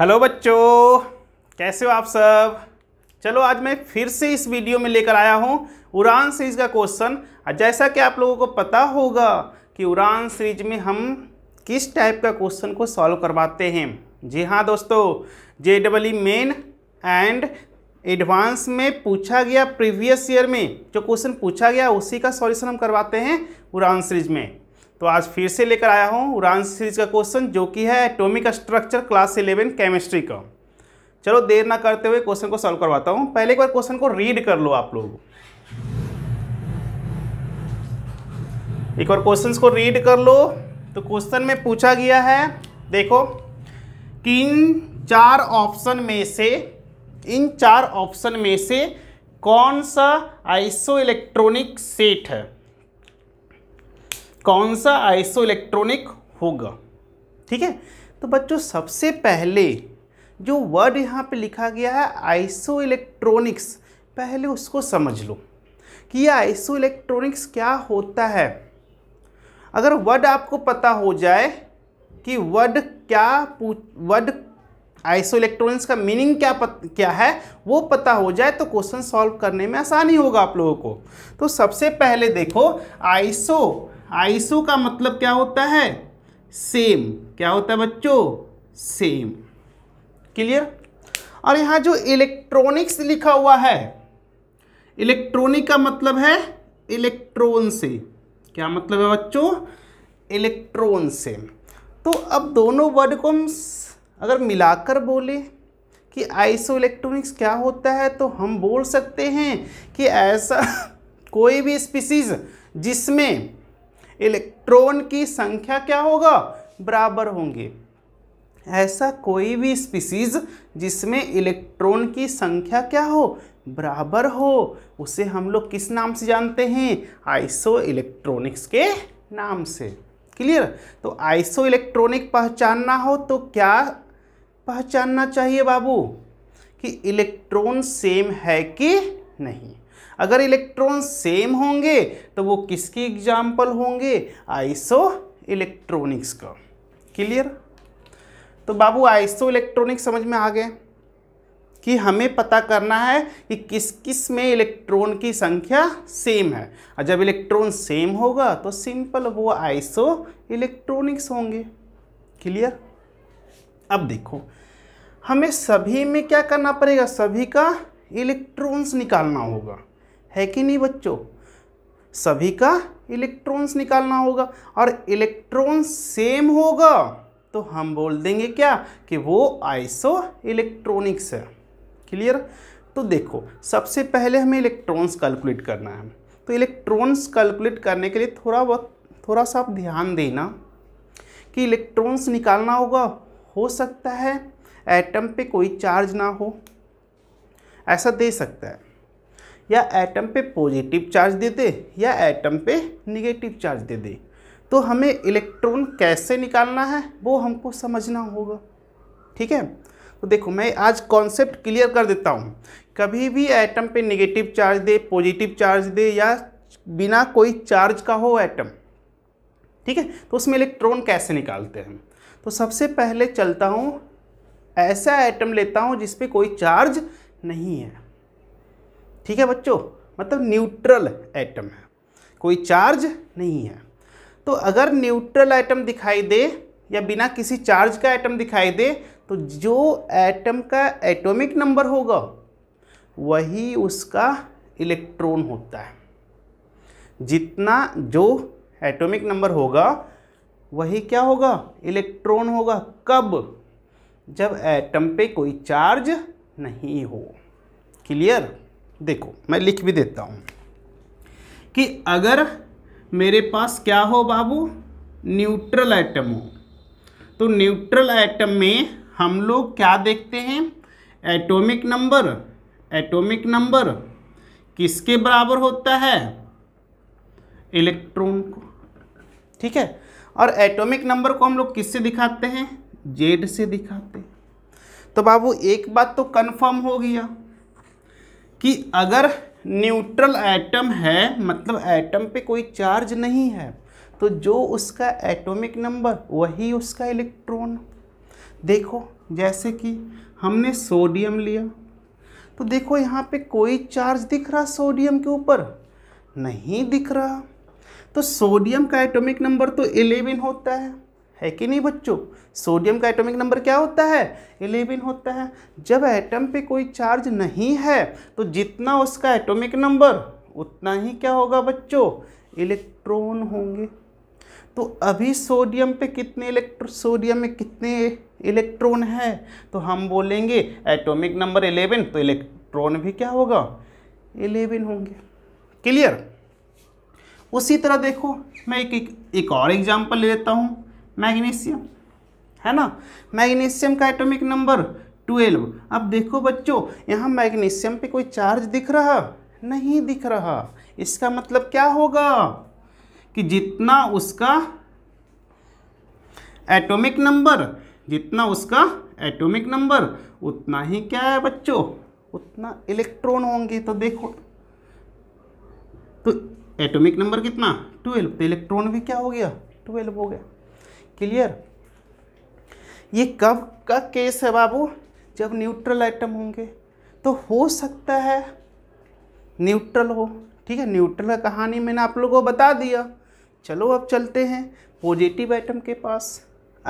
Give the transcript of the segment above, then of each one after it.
hello बच्चों कैसे हो आप सब चलो आज मैं फिर से इस वीडियो में लेकर आया हूँ उड़ान सीरीज का क्वेश्चन जैसा कि आप लोगों को पता होगा कि उड़ान सीरीज में हम किस टाइप का क्वेश्चन को सॉल्व करवाते हैं जी हाँ दोस्तों J double E main and advance में पूछा गया प्रीवियस ईयर में जो क्वेश्चन पूछा गया उसी का सॉल्यूशन हम करवाते हैं उड़ान सीरीज में तो आज फिर से लेकर आया हूँ उड़ान सीरीज का क्वेश्चन जो कि है atomic structure class eleven chemistry का चलो देर ना करते हुए क्वेश्चन को सॉल्व करवाता हूँ पहले एक बार क्वेश्चन को रीड कर लो आप लोग एक बार क्वेश्चन को रीड कर लो तो क्वेश्चन में पूछा गया है देखो कि इन चार ऑप्शन में से इन चार ऑप्शन में से कौन सा आइसो इलेक्ट्रॉनिक सेट है कौन सा आइसो इलेक्ट्रॉनिक होगा ठीक है तो बच्चों सबसे पहले जो वर्ड यहाँ पे लिखा गया है आइसो इलेक्ट्रॉनिक्स पहले उसको समझ लो कि ये आइसो इलेक्ट्रॉनिक्स क्या होता है अगर वर्ड आपको पता हो जाए कि वर्ड क्या वर्ड आइसो इलेक्ट्रॉनिक्स का मीनिंग क्या पत, क्या है वो पता हो जाए तो क्वेश्चन सॉल्व करने में आसानी होगा आप लोगों को तो सबसे पहले देखो आइसो आइसो का मतलब क्या होता है सेम क्या होता है बच्चों सेम क्लियर और यहाँ जो इलेक्ट्रॉनिक्स लिखा हुआ है इलेक्ट्रॉनिक का मतलब है इलेक्ट्रॉन से क्या मतलब है बच्चों इलेक्ट्रॉन से तो अब दोनों वर्ड को हम अगर मिलाकर बोले कि आइसो इलेक्ट्रॉनिक्स क्या होता है तो हम बोल सकते हैं कि ऐसा कोई भी स्पीसीज जिसमें इलेक्ट्रॉन की संख्या क्या होगा बराबर होंगे ऐसा कोई भी स्पीसीज जिसमें इलेक्ट्रॉन की संख्या क्या हो बराबर हो उसे हम लोग किस नाम से जानते हैं आइसो इलेक्ट्रॉनिक्स के नाम से क्लियर तो आइसो इलेक्ट्रॉनिक पहचानना हो तो क्या पहचानना चाहिए बाबू कि इलेक्ट्रॉन सेम है कि नहीं अगर इलेक्ट्रॉन सेम होंगे तो वो किसकी एग्जाम्पल होंगे आइसो इलेक्ट्रॉनिक्स का क्लियर तो बाबू आइसो इलेक्ट्रॉनिक्स समझ में आ गए कि हमें पता करना है कि किस किस में इलेक्ट्रॉन की संख्या सेम है और जब इलेक्ट्रॉन सेम होगा तो सिंपल वो आइसो इलेक्ट्रॉनिक्स होंगे क्लियर अब देखो हमें सभी में क्या करना पड़ेगा सभी का इलेक्ट्रॉन्स निकालना होगा है कि नहीं बच्चों सभी का इलेक्ट्रॉन्स निकालना होगा और इलेक्ट्रॉन सेम होगा तो हम बोल देंगे क्या कि वो आइसो इलेक्ट्रॉनिक्स है क्लियर तो देखो सबसे पहले हमें इलेक्ट्रॉन्स कैलकुलेट करना है तो इलेक्ट्रॉन्स कैलकुलेट करने के लिए थोड़ा बहुत थोड़ा सा आप ध्यान देना कि इलेक्ट्रॉन्स निकालना होगा हो सकता है एटम पे कोई चार्ज ना हो ऐसा दे सकता है या एटम पे पॉजिटिव चार्ज दे दे या एटम पे निगेटिव चार्ज दे दे तो हमें इलेक्ट्रॉन कैसे निकालना है वो हमको समझना होगा ठीक है तो देखो मैं आज कॉन्सेप्ट क्लियर कर देता हूँ कभी भी एटम पे नेगेटिव चार्ज दे पॉजिटिव चार्ज दे या बिना कोई चार्ज का हो एटम ठीक है तो उसमें इलेक्ट्रॉन कैसे निकालते हैं तो सबसे पहले चलता हूँ ऐसा एटम लेता हूँ जिसपे कोई चार्ज नहीं है ठीक है बच्चों मतलब न्यूट्रल एटम है कोई चार्ज नहीं है तो अगर न्यूट्रल एटम दिखाई दे या बिना किसी चार्ज का एटम दिखाई दे तो जो एटम का एटॉमिक नंबर होगा वही उसका इलेक्ट्रॉन होता है जितना जो एटॉमिक नंबर होगा वही क्या होगा इलेक्ट्रॉन होगा कब जब एटम पे कोई चार्ज नहीं हो क्लियर देखो मैं लिख भी देता हूँ कि अगर मेरे पास क्या हो बाबू न्यूट्रल आइटम हो तो न्यूट्रल आइटम में हम लोग क्या देखते हैं एटॉमिक नंबर एटॉमिक नंबर किसके बराबर होता है इलेक्ट्रॉन को ठीक है और एटॉमिक नंबर को हम लोग किससे दिखाते हैं जेड से दिखाते हैं तो बाबू एक बात तो कन्फर्म हो गया कि अगर न्यूट्रल एटम है मतलब एटम पे कोई चार्ज नहीं है तो जो उसका एटॉमिक नंबर वही उसका इलेक्ट्रॉन देखो जैसे कि हमने सोडियम लिया तो देखो यहाँ पे कोई चार्ज दिख रहा सोडियम के ऊपर नहीं दिख रहा तो सोडियम का एटॉमिक नंबर तो 11 होता है है कि नहीं बच्चों सोडियम का एटॉमिक नंबर क्या होता है 11 होता है जब एटम पे कोई चार्ज नहीं है तो जितना उसका एटॉमिक नंबर उतना ही क्या होगा बच्चों इलेक्ट्रॉन होंगे तो अभी सोडियम पे कितने इलेक्ट्रो सोडियम में कितने इलेक्ट्रॉन हैं तो हम बोलेंगे एटॉमिक नंबर 11 तो इलेक्ट्रॉन भी क्या होगा 11 होंगे क्लियर उसी तरह देखो मैं एक एक, एक और एग्जांपल ले लेता हूँ मैग्नीशियम है ना मैग्नीशियम का एटॉमिक नंबर ट्वेल्व अब देखो बच्चों यहाँ मैग्नीशियम पे कोई चार्ज दिख रहा नहीं दिख रहा इसका मतलब क्या होगा कि जितना उसका एटॉमिक नंबर जितना उसका एटॉमिक नंबर उतना ही क्या है बच्चों उतना इलेक्ट्रॉन होंगे तो देखो तो एटॉमिक नंबर कितना ट्वेल्व तो इलेक्ट्रॉन भी क्या हो गया ट्वेल्व हो गया क्लियर ये कब का केस है बाबू जब न्यूट्रल आइटम होंगे तो हो सकता है न्यूट्रल हो ठीक है न्यूट्रल का कहानी मैंने आप लोगों को बता दिया चलो अब चलते हैं पॉजिटिव आइटम के पास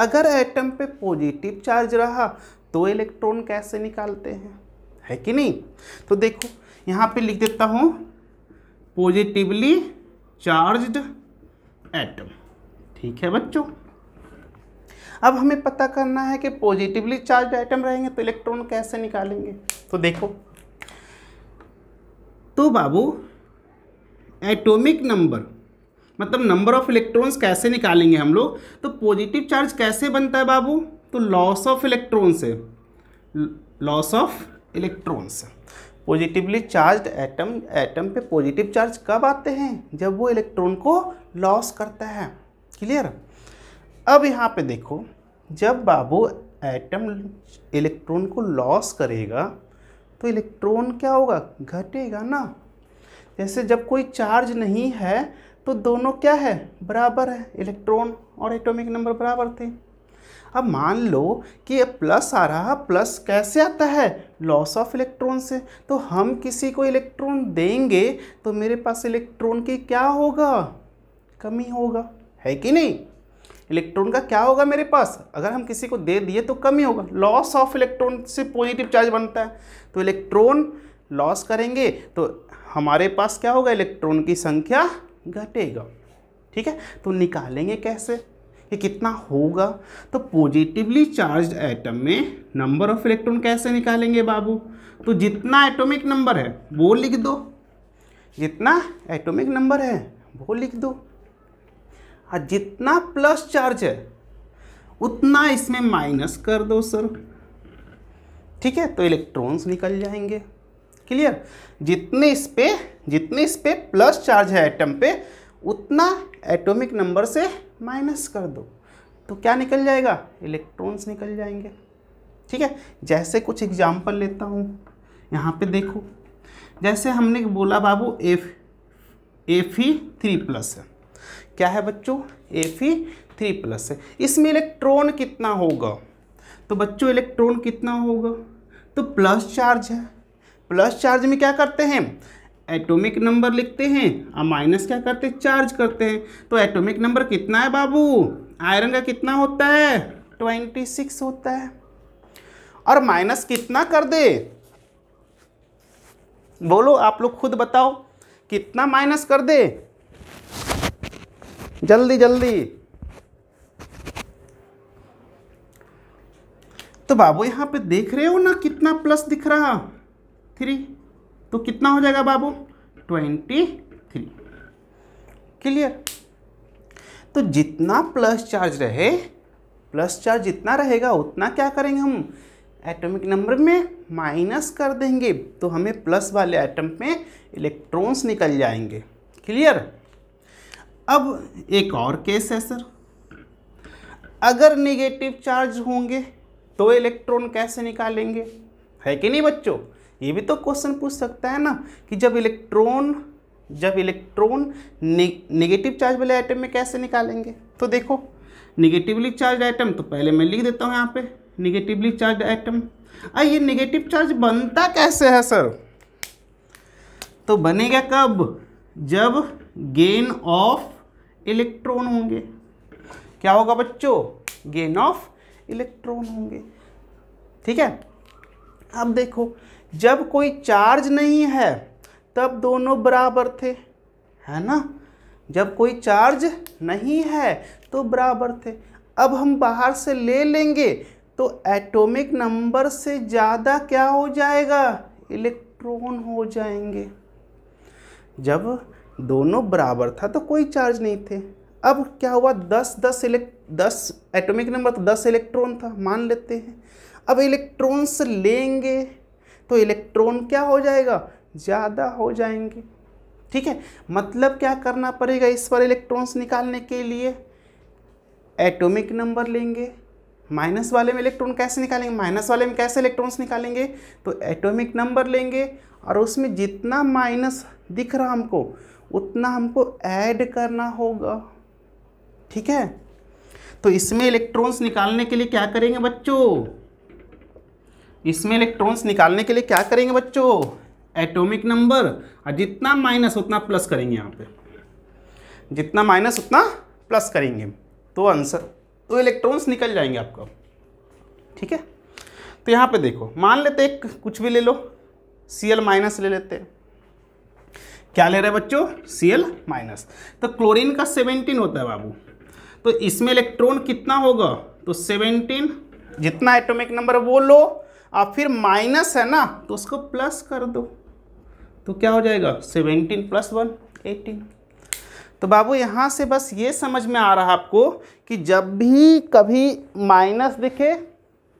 अगर आइटम पे पॉजिटिव चार्ज रहा तो इलेक्ट्रॉन कैसे निकालते हैं है कि नहीं तो देखो यहाँ पे लिख देता हूँ पॉजिटिवली चार्ज्ड एटम ठीक है बच्चों अब हमें पता करना है कि पॉजिटिवली चार्ज आइटम रहेंगे तो इलेक्ट्रॉन कैसे निकालेंगे तो देखो तो बाबू एटॉमिक नंबर मतलब नंबर ऑफ इलेक्ट्रॉन्स कैसे निकालेंगे हम लोग तो पॉजिटिव चार्ज कैसे बनता है बाबू तो लॉस ऑफ इलेक्ट्रॉन से loss of electrons positively charge atom atom पे पॉजिटिव चार्ज कब आते हैं जब वो इलेक्ट्रॉन को लॉस करता है क्लियर अब यहाँ पे देखो जब बाबू एटम इलेक्ट्रॉन को लॉस करेगा तो इलेक्ट्रॉन क्या होगा घटेगा ना जैसे जब कोई चार्ज नहीं है तो दोनों क्या है बराबर है इलेक्ट्रॉन और एटॉमिक नंबर बराबर थे अब मान लो कि ये प्लस आ रहा प्लस कैसे आता है लॉस ऑफ इलेक्ट्रॉन से तो हम किसी को इलेक्ट्रॉन देंगे तो मेरे पास इलेक्ट्रॉन की क्या होगा कमी होगा है कि नहीं इलेक्ट्रॉन का क्या होगा मेरे पास अगर हम किसी को दे दिए तो कम ही होगा लॉस ऑफ इलेक्ट्रॉन से पॉजिटिव चार्ज बनता है तो इलेक्ट्रॉन लॉस करेंगे तो हमारे पास क्या होगा इलेक्ट्रॉन की संख्या घटेगा ठीक है तो निकालेंगे कैसे ये कितना होगा तो पॉजिटिवली चार्ज एटम में नंबर ऑफ इलेक्ट्रॉन कैसे निकालेंगे बाबू तो जितना एटॉमिक नंबर है वो लिख दो जितना एटॉमिक नंबर है वो लिख दो और हाँ, जितना प्लस चार्ज है उतना इसमें माइनस कर दो सर ठीक है तो इलेक्ट्रॉन्स निकल जाएंगे क्लियर जितने इस पर जितने इस पर प्लस चार्ज है एटम पे उतना एटॉमिक नंबर से माइनस कर दो तो क्या निकल जाएगा इलेक्ट्रॉन्स निकल जाएंगे ठीक है जैसे कुछ एग्जाम्पल लेता हूँ यहाँ पे देखो जैसे हमने बोला बाबू एफ एफ ही थ्री प्लस है क्या है बच्चों एफ थ्री प्लस है इसमें इलेक्ट्रॉन कितना होगा तो बच्चों इलेक्ट्रॉन कितना होगा तो प्लस चार्ज है प्लस चार्ज में क्या करते हैं एटॉमिक नंबर लिखते हैं और माइनस क्या करते हैं चार्ज करते हैं तो एटॉमिक नंबर कितना है बाबू आयरन का कितना होता है ट्वेंटी सिक्स होता है और माइनस कितना कर दे बोलो आप लोग खुद बताओ कितना माइनस कर दे जल्दी जल्दी तो बाबू यहाँ पे देख रहे हो ना कितना प्लस दिख रहा थ्री तो कितना हो जाएगा बाबू ट्वेंटी थ्री क्लियर तो जितना प्लस चार्ज रहे प्लस चार्ज जितना रहेगा उतना क्या करेंगे हम एटॉमिक नंबर में माइनस कर देंगे तो हमें प्लस वाले एटम में इलेक्ट्रॉन्स निकल जाएंगे क्लियर अब एक और केस है सर अगर नेगेटिव चार्ज होंगे तो इलेक्ट्रॉन कैसे निकालेंगे है कि नहीं बच्चों ये भी तो क्वेश्चन पूछ सकता है ना कि जब इलेक्ट्रॉन जब इलेक्ट्रॉन नेगेटिव चार्ज वाले आइटम में कैसे निकालेंगे तो देखो निगेटिवली चार्ज आइटम तो पहले मैं लिख देता हूँ यहाँ पे निगेटिवली चार्ज आइटम आ ये नेगेटिव चार्ज बनता कैसे है सर तो बनेगा कब जब गेन ऑफ इलेक्ट्रॉन होंगे क्या होगा बच्चों गेन ऑफ इलेक्ट्रॉन होंगे ठीक है अब देखो जब कोई चार्ज नहीं है तब दोनों बराबर थे है ना जब कोई चार्ज नहीं है तो बराबर थे अब हम बाहर से ले लेंगे तो एटॉमिक नंबर से ज़्यादा क्या हो जाएगा इलेक्ट्रॉन हो जाएंगे जब दोनों बराबर था तो कोई चार्ज नहीं थे अब क्या हुआ दस दस इलेक्ट दस एटॉमिक नंबर तो दस इलेक्ट्रॉन था मान लेते हैं अब इलेक्ट्रॉन्स लेंगे तो इलेक्ट्रॉन क्या हो जाएगा ज़्यादा हो जाएंगे ठीक है मतलब क्या करना पड़ेगा इस पर इलेक्ट्रॉन्स निकालने के लिए एटॉमिक नंबर लेंगे माइनस वाले में इलेक्ट्रॉन कैसे निकालेंगे माइनस वाले में कैसे इलेक्ट्रॉन्स निकालेंगे तो एटॉमिक नंबर लेंगे और उसमें जितना माइनस दिख रहा हमको उतना हमको ऐड करना होगा ठीक है तो इसमें इलेक्ट्रॉन्स निकालने के लिए क्या करेंगे बच्चों इसमें इलेक्ट्रॉन्स निकालने के लिए क्या करेंगे बच्चों एटॉमिक नंबर और जितना माइनस उतना प्लस करेंगे यहाँ पे जितना माइनस उतना प्लस करेंगे तो आंसर तो इलेक्ट्रॉन्स निकल जाएंगे आपका ठीक है तो यहाँ पे देखो मान लेते एक कुछ भी ले लो सी एल माइनस ले लेते हैं क्या ले रहे हैं बच्चों सी एल माइनस तो क्लोरीन का सेवेंटीन होता है बाबू तो इसमें इलेक्ट्रॉन कितना होगा तो सेवेंटीन जितना एटॉमिक नंबर वो लो और फिर माइनस है ना तो उसको प्लस कर दो तो क्या हो जाएगा सेवेंटीन प्लस वन एटीन तो बाबू यहाँ से बस ये समझ में आ रहा आपको कि जब भी कभी माइनस दिखे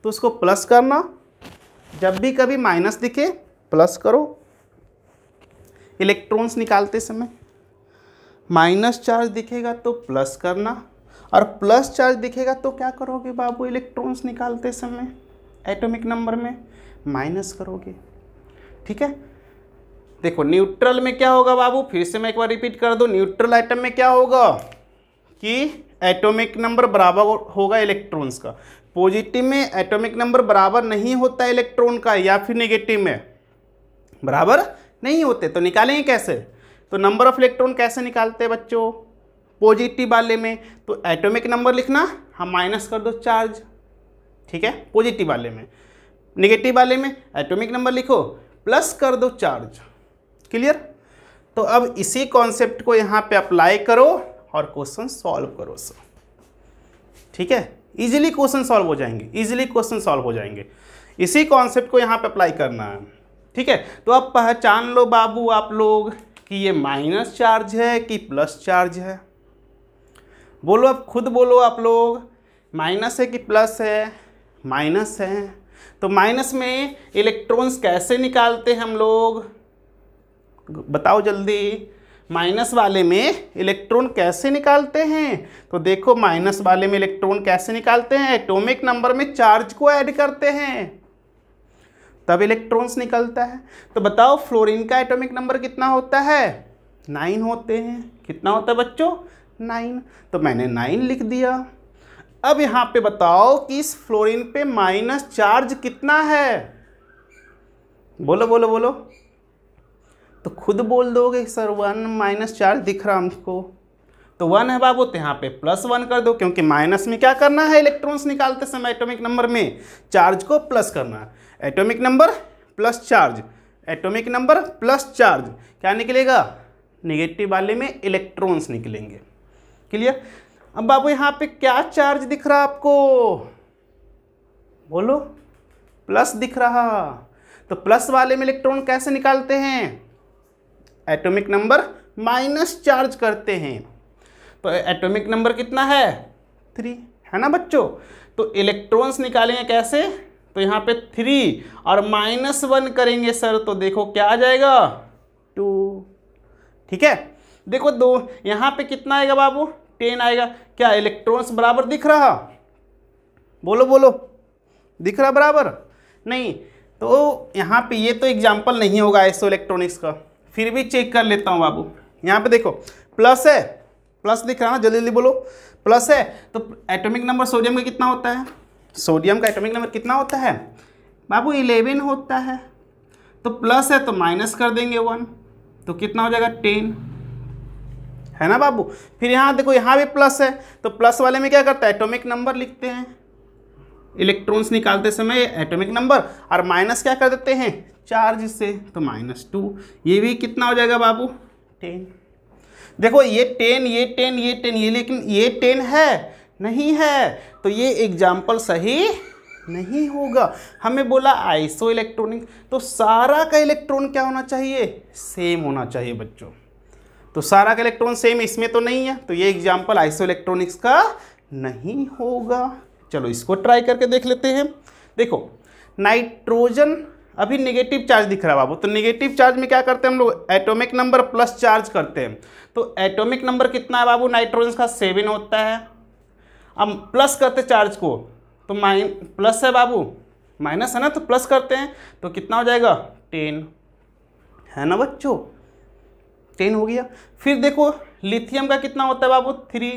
तो उसको प्लस करना जब भी कभी माइनस दिखे प्लस करो इलेक्ट्रॉन्स निकालते समय माइनस चार्ज दिखेगा तो प्लस करना और प्लस चार्ज दिखेगा तो क्या करोगे बाबू इलेक्ट्रॉन्स निकालते समय एटॉमिक नंबर में माइनस करोगे ठीक है देखो न्यूट्रल में क्या होगा बाबू फिर से मैं एक बार रिपीट कर दूं न्यूट्रल आइटम में क्या होगा कि एटॉमिक नंबर बराबर होगा इलेक्ट्रॉन्स का पॉजिटिव में एटॉमिक नंबर बराबर नहीं होता इलेक्ट्रॉन का या फिर निगेटिव में बराबर नहीं होते तो निकालेंगे कैसे तो नंबर ऑफ इलेक्ट्रॉन कैसे निकालते हैं बच्चों पॉजिटिव वाले में तो एटॉमिक नंबर लिखना हम माइनस कर दो चार्ज ठीक है पॉजिटिव वाले में नेगेटिव वाले में एटॉमिक नंबर लिखो प्लस कर दो चार्ज क्लियर तो अब इसी कॉन्सेप्ट को यहाँ पे अप्लाई करो और क्वेश्चन सॉल्व करो सर ठीक है इजीली क्वेश्चन सॉल्व हो जाएंगे इजीली क्वेश्चन सॉल्व हो जाएंगे इसी कॉन्सेप्ट को यहाँ पे अप्लाई करना है ठीक है तो अब पहचान लो बाबू आप लोग कि ये माइनस चार्ज है कि प्लस चार्ज है बोलो अब खुद बोलो आप लोग माइनस है कि प्लस है माइनस है तो माइनस में इलेक्ट्रॉन्स कैसे निकालते हैं हम लोग बताओ जल्दी माइनस वाले में इलेक्ट्रॉन कैसे निकालते हैं तो देखो माइनस वाले में इलेक्ट्रॉन कैसे निकालते हैं एटॉमिक नंबर में चार्ज को ऐड करते हैं तब इलेक्ट्रॉन्स निकलता है तो बताओ फ्लोरीन का एटॉमिक नंबर कितना होता है नाइन होते हैं कितना होता है बच्चों नाइन तो मैंने नाइन लिख दिया अब यहाँ पे बताओ कि इस फ्लोरीन पे माइनस चार्ज कितना है बोलो बोलो बोलो तो खुद बोल दोगे सर वन माइनस चार्ज दिख रहा हमको तो वन है बाबू तो यहाँ पे प्लस वन कर दो क्योंकि माइनस में क्या करना है इलेक्ट्रॉन्स निकालते समय एटॉमिक नंबर में चार्ज को प्लस करना है atomic number plus charge atomic number plus charge क्या निकलेगा निगेटिव वाले में इलेक्ट्रॉन्स निकलेंगे क्लियर अब बाबू यहाँ पे क्या चार्ज दिख रहा आपको बोलो प्लस दिख रहा तो प्लस वाले में इलेक्ट्रॉन कैसे निकालते हैं एटॉमिक नंबर माइनस चार्ज करते हैं तो एटॉमिक नंबर कितना है थ्री है ना बच्चों तो इलेक्ट्रॉन्स निकालेंगे कैसे तो यहाँ पे थ्री और माइनस वन करेंगे सर तो देखो क्या आ जाएगा टू ठीक है देखो दो यहाँ पे कितना आएगा बाबू टेन आएगा क्या इलेक्ट्रॉन्स बराबर दिख रहा बोलो बोलो दिख रहा बराबर नहीं तो यहाँ पे ये तो एग्जाम्पल नहीं होगा आइसो इलेक्ट्रॉनिक्स का फिर भी चेक कर लेता हूँ बाबू यहाँ पे देखो प्लस है प्लस दिख रहा है ना जल्दी जल्दी बोलो प्लस है तो एटॉमिक नंबर सोडियम का कितना होता है सोडियम का एटॉमिक नंबर कितना होता है बाबू इलेवन होता है तो प्लस है तो माइनस कर देंगे वन तो कितना हो जाएगा टेन है ना बाबू फिर यहाँ देखो यहाँ भी प्लस है तो प्लस वाले में क्या करता है एटोमिक नंबर लिखते हैं इलेक्ट्रॉन्स निकालते समय एटॉमिक नंबर और माइनस क्या कर देते हैं चार्ज से तो माइनस टू ये भी कितना हो जाएगा बाबू टेन देखो ये टेन ये टेन ये टेन ये लेकिन ये टेन है नहीं है तो ये एग्जाम्पल सही नहीं होगा हमें बोला आइसो इलेक्ट्रॉनिक तो सारा का इलेक्ट्रॉन क्या होना चाहिए सेम होना चाहिए बच्चों तो सारा का इलेक्ट्रॉन सेम इसमें तो नहीं है तो ये एग्जाम्पल आइसो इलेक्ट्रॉनिक्स का नहीं होगा चलो इसको ट्राई करके देख लेते हैं देखो नाइट्रोजन अभी निगेटिव चार्ज दिख रहा है बाबू तो नेगेटिव चार्ज में क्या करते हैं हम लोग एटॉमिक नंबर प्लस चार्ज करते हैं तो एटॉमिक नंबर कितना है बाबू नाइट्रोजन का सेवन होता है अब प्लस करते चार्ज को तो माइन प्लस है बाबू माइनस है ना तो प्लस करते हैं तो कितना हो जाएगा टेन है ना बच्चों टेन हो गया फिर देखो लिथियम का कितना होता है बाबू थ्री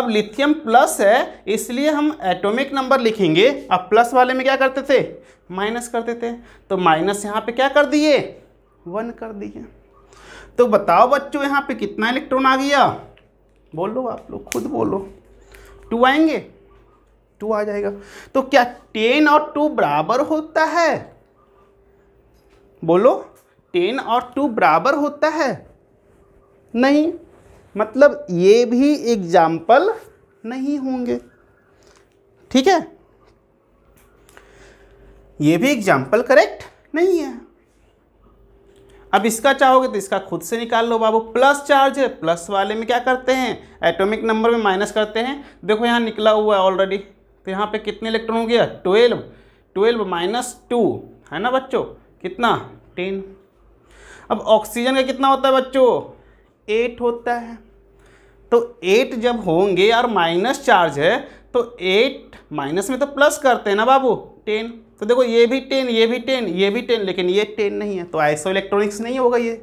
अब लिथियम प्लस है इसलिए हम एटॉमिक नंबर लिखेंगे अब प्लस वाले में क्या करते थे माइनस करते थे तो माइनस यहाँ पे क्या कर दिए वन कर दिए तो बताओ बच्चों यहाँ पे कितना इलेक्ट्रॉन आ गया बोलो आप लोग खुद बोलो टू आएंगे टू आ जाएगा तो क्या टेन और टू बराबर होता है बोलो टेन और टू बराबर होता है नहीं मतलब ये भी एग्जाम्पल नहीं होंगे ठीक है ये भी एग्जाम्पल करेक्ट नहीं है अब इसका चाहोगे तो इसका खुद से निकाल लो बाबू प्लस चार्ज है प्लस वाले में क्या करते हैं एटॉमिक नंबर में माइनस करते हैं देखो यहाँ निकला हुआ है ऑलरेडी तो यहाँ पे कितने इलेक्ट्रॉन हो गया ट्वेल्व ट्वेल्व माइनस टू है ना बच्चों कितना टेन अब ऑक्सीजन का कितना होता है बच्चों एट होता है तो एट जब होंगे और माइनस चार्ज है तो एट माइनस में तो प्लस करते हैं ना बाबू टेन तो देखो ये भी टेन ये भी टेन ये भी टेन लेकिन ये टेन नहीं है तो आइसो इलेक्ट्रॉनिक्स नहीं होगा ये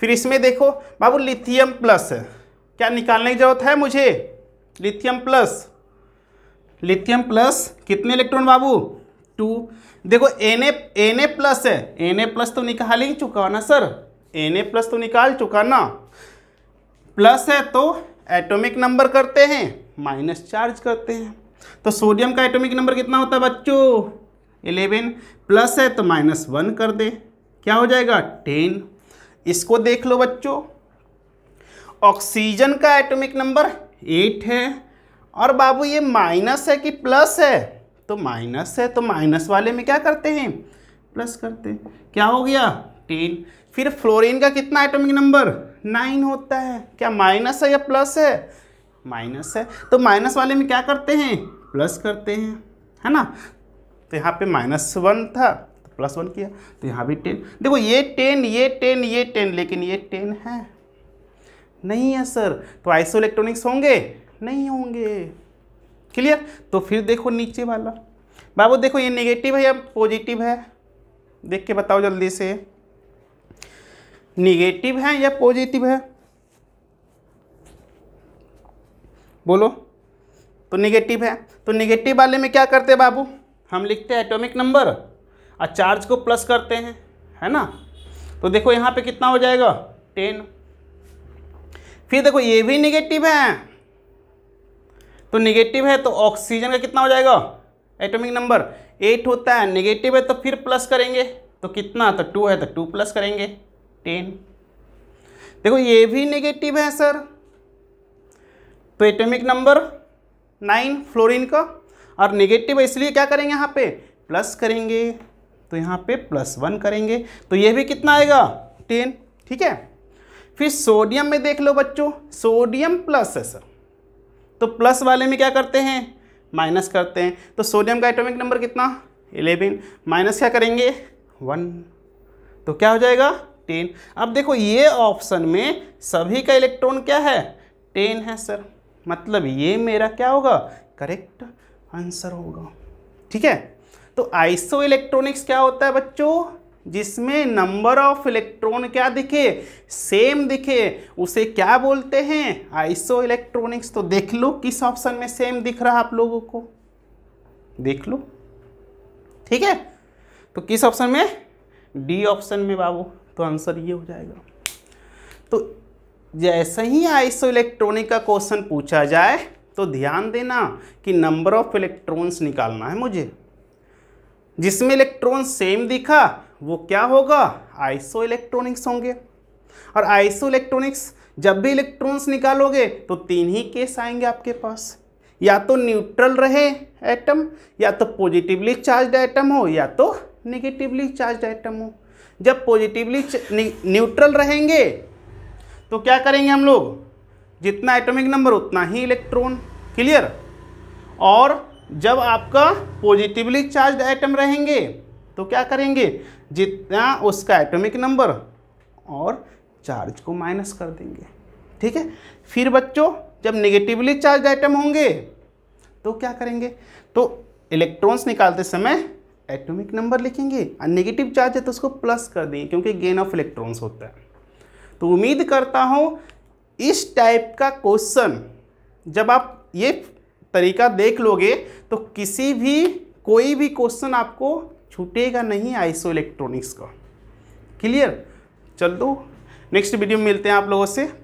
फिर इसमें देखो बाबू लिथियम प्लस क्या निकालने की जरूरत है मुझे लिथियम प्लस लिथियम प्लस कितने इलेक्ट्रॉन बाबू टू देखो एन ए प्लस है एन ए प्लस तो निकाल ही चुका ना सर एन ए प्लस तो निकाल चुका ना प्लस है तो एटॉमिक नंबर करते हैं माइनस चार्ज करते हैं तो सोडियम का एटॉमिक नंबर कितना होता है बच्चों इलेवन प्लस है तो माइनस वन कर दे क्या हो जाएगा टेन इसको देख लो बच्चों ऑक्सीजन का एटॉमिक नंबर एट है और बाबू ये माइनस है कि प्लस है तो माइनस है तो माइनस वाले में क्या करते हैं प्लस करते हैं क्या हो गया टेन फिर फ्लोरीन का कितना एटॉमिक नंबर नाइन होता है क्या माइनस है या प्लस है माइनस है तो माइनस वाले में क्या करते हैं प्लस करते हैं है ना तो यहाँ पे माइनस वन था तो प्लस वन किया तो यहाँ भी टेन देखो ये टेन ये टेन ये टेन लेकिन ये टेन है नहीं है सर तो आइसो इलेक्ट्रॉनिक्स होंगे नहीं होंगे क्लियर तो फिर देखो नीचे वाला बाबू देखो ये नेगेटिव है या पॉजिटिव है देख के बताओ जल्दी से निगेटिव है या पॉजिटिव है बोलो तो निगेटिव है तो निगेटिव वाले में क्या करते हैं बाबू हम लिखते हैं एटोमिक नंबर और चार्ज को प्लस करते हैं है ना तो देखो यहाँ पे कितना हो जाएगा टेन फिर देखो ये भी निगेटिव है तो निगेटिव है तो ऑक्सीजन का कितना हो जाएगा एटॉमिक नंबर एट होता है निगेटिव है तो फिर प्लस करेंगे तो कितना तो टू है तो टू प्लस करेंगे टेन देखो ये भी निगेटिव है सर तो एटॉमिक नंबर नाइन फ्लोरीन का और नेगेटिव इसलिए क्या करेंगे यहाँ पे प्लस करेंगे तो यहाँ पे प्लस वन करेंगे तो ये भी कितना आएगा टेन ठीक है फिर सोडियम में देख लो बच्चों सोडियम प्लस है सर तो प्लस वाले में क्या करते हैं माइनस करते हैं तो सोडियम का एटॉमिक नंबर कितना इलेवन माइनस क्या करेंगे वन तो क्या हो जाएगा टेन अब देखो ये ऑप्शन में सभी का इलेक्ट्रॉन क्या है टेन है सर मतलब ये मेरा क्या होगा करेक्ट आंसर होगा ठीक है तो आइसो इलेक्ट्रॉनिक्स क्या होता है बच्चों जिसमें नंबर ऑफ इलेक्ट्रॉन क्या दिखे सेम दिखे उसे क्या बोलते हैं आइसो इलेक्ट्रॉनिक्स तो देख लो किस ऑप्शन में सेम दिख रहा आप लोगों को देख लो ठीक है तो किस ऑप्शन में डी ऑप्शन में बाबू तो आंसर ये हो जाएगा तो जैसे ही आइसो इलेक्ट्रॉनिक का क्वेश्चन पूछा जाए तो ध्यान देना कि नंबर ऑफ इलेक्ट्रॉन्स निकालना है मुझे जिसमें इलेक्ट्रॉन सेम दिखा वो क्या होगा आइसो इलेक्ट्रॉनिक्स होंगे और आइसो इलेक्ट्रॉनिक्स जब भी इलेक्ट्रॉन्स निकालोगे तो तीन ही केस आएंगे आपके पास या तो न्यूट्रल रहे एटम या तो पॉजिटिवली चार्ज एटम हो या तो नेगेटिवली चार्ज एटम हो जब पॉजिटिवली न्यूट्रल रहेंगे तो क्या करेंगे हम लोग जितना एटॉमिक नंबर उतना ही इलेक्ट्रॉन क्लियर और जब आपका पॉजिटिवली चार्ज आइटम रहेंगे तो क्या करेंगे जितना उसका एटॉमिक नंबर और चार्ज को माइनस कर देंगे ठीक है फिर बच्चों जब नेगेटिवली चार्ज आइटम होंगे तो क्या करेंगे तो इलेक्ट्रॉन्स निकालते समय एटॉमिक नंबर लिखेंगे और नेगेटिव चार्ज है तो उसको प्लस कर देंगे क्योंकि गेन ऑफ इलेक्ट्रॉन्स होता है तो उम्मीद करता हूँ इस टाइप का क्वेश्चन जब आप ये तरीका देख लोगे तो किसी भी कोई भी क्वेश्चन आपको छूटेगा नहीं आइसो इलेक्ट्रॉनिक्स का क्लियर चल दो नेक्स्ट वीडियो में मिलते हैं आप लोगों से